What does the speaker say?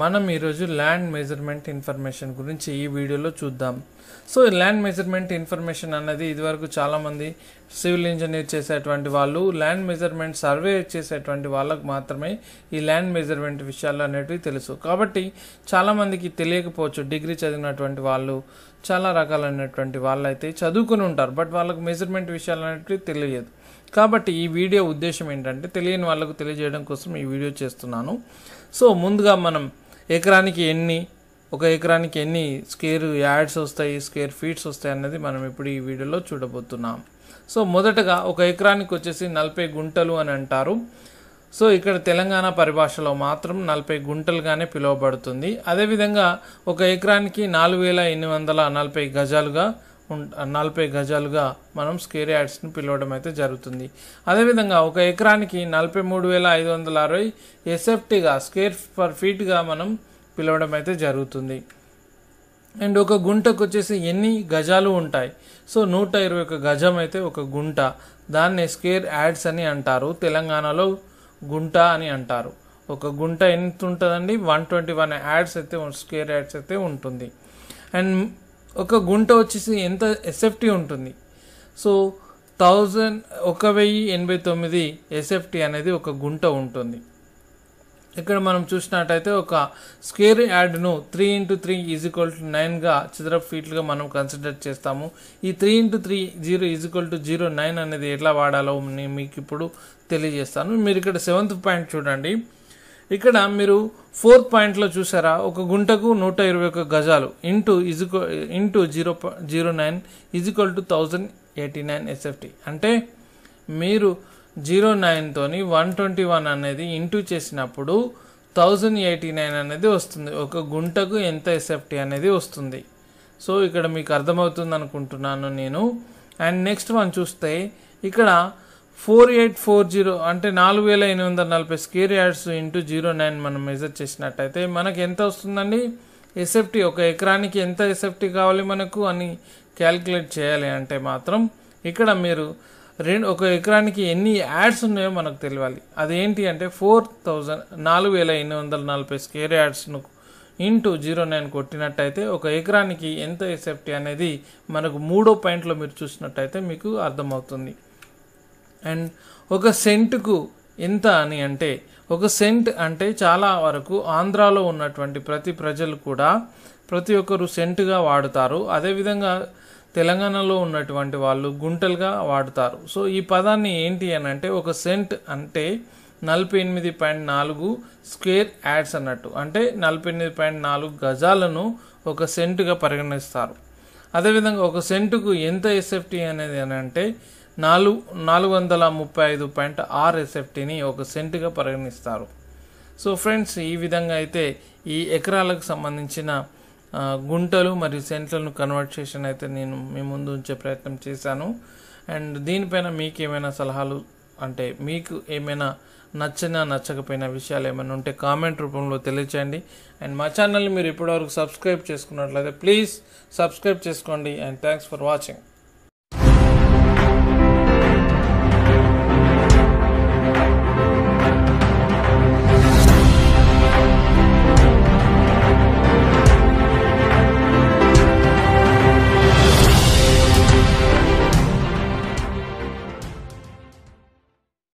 మనం ఈరోజు land measurement information గురించి ఈ వీడియోలో చూద్దాం సో ల్యాండ్ మెజర్మెంట్ ఇన్ఫర్మేషన్ అన్నది ఇదివరకు చాలామంది సివిల్ ఇంజనీర్ చేసేటువంటి వాళ్ళు ల్యాండ్ మెజర్మెంట్ సర్వే చేసేటువంటి వాళ్ళకు మాత్రమే ఈ ల్యాండ్ మెజర్మెంట్ విషయాలు అనేటివి తెలుసు కాబట్టి చాలామందికి తెలియకపోవచ్చు డిగ్రీ చదివినటువంటి వాళ్ళు చాలా రకాలైనటువంటి వాళ్ళు అయితే చదువుకుని ఉంటారు బట్ వాళ్ళకు మెజర్మెంట్ విషయాలు అనేటివి తెలియదు కాబట్టి ఈ వీడియో ఉద్దేశం ఏంటంటే తెలియని వాళ్ళకు తెలియజేయడం కోసం ఈ వీడియో చేస్తున్నాను సో ముందుగా మనం ఎకరానికి ఎన్ని ఒక ఎకరానికి ఎన్ని స్కేర్ యాడ్స్ వస్తాయి స్కేర్ ఫీట్స్ వస్తాయి అన్నది మనం ఇప్పుడు ఈ వీడియోలో చూడబోతున్నాం సో మొదటగా ఒక ఎకరానికి వచ్చేసి నలభై గుంటలు అని అంటారు సో ఇక్కడ తెలంగాణ పరిభాషలో మాత్రం నలభై గుంటలుగానే పిలువబడుతుంది అదేవిధంగా ఒక ఎకరానికి నాలుగు వేల ఎనిమిది వందల నలభై గజాలుగా నలభై గజాలుగా మనం స్కేర్ యార్డ్స్ని పిలవడం అయితే జరుగుతుంది అదేవిధంగా ఒక ఎకరానికి నలభై మూడు వేల ఐదు వందల అరవై ఎస్ఎఫ్టీగా స్కేర్ పర్ ఫీట్గా మనం పిలవడం అయితే జరుగుతుంది అండ్ ఒక గుంటకు వచ్చేసి ఎన్ని గజాలు ఉంటాయి సో నూట ఇరవై ఒక గజం అయితే ఒక గుంట దాన్ని స్కేర్ యాడ్స్ అని అంటారు తెలంగాణలో గుంట అని అంటారు ఒక గుంట ఎంత ఉంటుందండి వన్ ట్వంటీ వన్ యాడ్స్ అయితే స్కేర్ యాడ్స్ అయితే ఉంటుంది అండ్ ఒక గుంట వచ్చేసి ఎంత ఎస్ఎఫ్టీ ఉంటుంది సో థౌజండ్ ఒక వెయ్యి ఎనభై తొమ్మిది ఎస్ఎఫ్టీ అనేది ఒక గుంట ఉంటుంది ఇక్కడ మనం చూసినట్టయితే ఒక స్క్వేర్ యాడ్ను three into three is equal to నైన్గా చిత్ర ఫీట్లుగా మనం కన్సిడర్ చేస్తాము ఈ three into three zero is equal to zero nine అనేది ఎట్లా వాడాలో నేను మీకు ఇప్పుడు తెలియజేస్తాను మీరు ఇక్కడ సెవెంత్ పాయింట్ చూడండి ఇక్కడ మీరు ఫోర్త్ పాయింట్లో చూసారా ఒక గుంటకు నూట ఇరవై ఒక గజాలు ఇంటూ ఇజుకో into zero zero nine equal to thousand eighty nine SFT అంటే మీరు జీరో నైన్తోని వన్ ట్వంటీ వన్ అనేది ఇంటూ చేసినప్పుడు థౌజండ్ ఎయిటీ నైన్ అనేది వస్తుంది ఒక గుంటకు ఎంత ఎస్ఎఫ్టీ అనేది వస్తుంది సో ఇక్కడ మీకు అర్థమవుతుంది అనుకుంటున్నాను నేను అండ్ నెక్స్ట్ వన్ చూస్తే ఇక్కడ ఫోర్ ఎయిట్ ఫోర్ జీరో అంటే నాలుగు వేల ఎనిమిది వందల నలభై square yards into zero nine మనం మెజర్ చేసినట్టయితే మనకు ఎంత వస్తుందండి ఎస్ఎఫ్టీ ఒక ఎకరానికి ఎంత ఎస్ఎఫ్టీ కావాలి మనకు అని క్యాలిక్యులేట్ చేయాలి అంటే మాత్రం ఇక్కడ మీరు రెండు ఒక ఎకరానికి ఎన్ని యాడ్స్ ఉన్నాయో మనకు తెలియాలి అదేంటి అంటే ఫోర్ థౌజండ్ నాలుగు వేల ఎనిమిది వందల నలభై స్కేర్ యాడ్స్ను ఇంటూ జీరో నైన్ కొట్టినట్టయితే ఒక ఎకరానికి ఎంత ఎస్ఎఫ్టీ అనేది మనకు మూడో పాయింట్లో మీరు చూసినట్టయితే మీకు అర్థమవుతుంది అండ్ ఒక సెంటుకు ఎంత అని అంటే ఒక సెంట్ అంటే చాలా వరకు ఆంధ్రాలో ఉన్నటువంటి ప్రతి ప్రజలు కూడా ప్రతి ఒక్కరు సెంటుగా వాడుతారు అదేవిధంగా తెలంగాణలో ఉన్నటువంటి వాళ్ళు గుంటలుగా వాడుతారు సో ఈ పదాన్ని ఏంటి అని అంటే ఒక సెంట్ అంటే నలభై ఎనిమిది పాయింట్ నాలుగు స్క్వేర్ యాడ్స్ అన్నట్టు అంటే నలభై ఎనిమిది పాయింట్ నాలుగు గజాలను ఒక సెంటుగా పరిగణిస్తారు అదేవిధంగా ఒక సెంటుకు ఎంత ఎస్ఎఫ్టీ అనేది అని అంటే నాలుగు నాలుగు వందల ముప్పై ఐదు పాయింట్ ఆర్ ఎస్ఎఫ్టీని ఒక సెంటుగా పరిగణిస్తారు సో ఫ్రెండ్స్ ఈ విధంగా అయితే ఈ ఎకరాలకు సంబంధించిన గుంటలు మరియు సెంట్లను కన్వర్ట్ చేసిన అయితే నేను మీ ముందు ఉంచే ప్రయత్నం చేశాను అండ్ దీనిపైన మీకు ఏమైనా సలహాలు అంటే మీకు ఏమైనా నచ్చినా నచ్చకపోయిన విషయాలు ఏమైనా ఉంటే కామెంట్ రూపంలో తెలియచేయండి అండ్ మా ఛానల్ని మీరు ఇప్పటివరకు సబ్స్క్రైబ్ చేసుకున్నట్లయితే ప్లీజ్ సబ్స్క్రైబ్ చేసుకోండి అండ్ థ్యాంక్స్ ఫర్ వాచింగ్